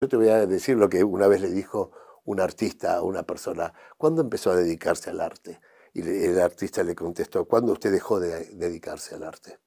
Yo te voy a decir lo que una vez le dijo un artista a una persona, ¿cuándo empezó a dedicarse al arte? Y el artista le contestó, ¿cuándo usted dejó de dedicarse al arte?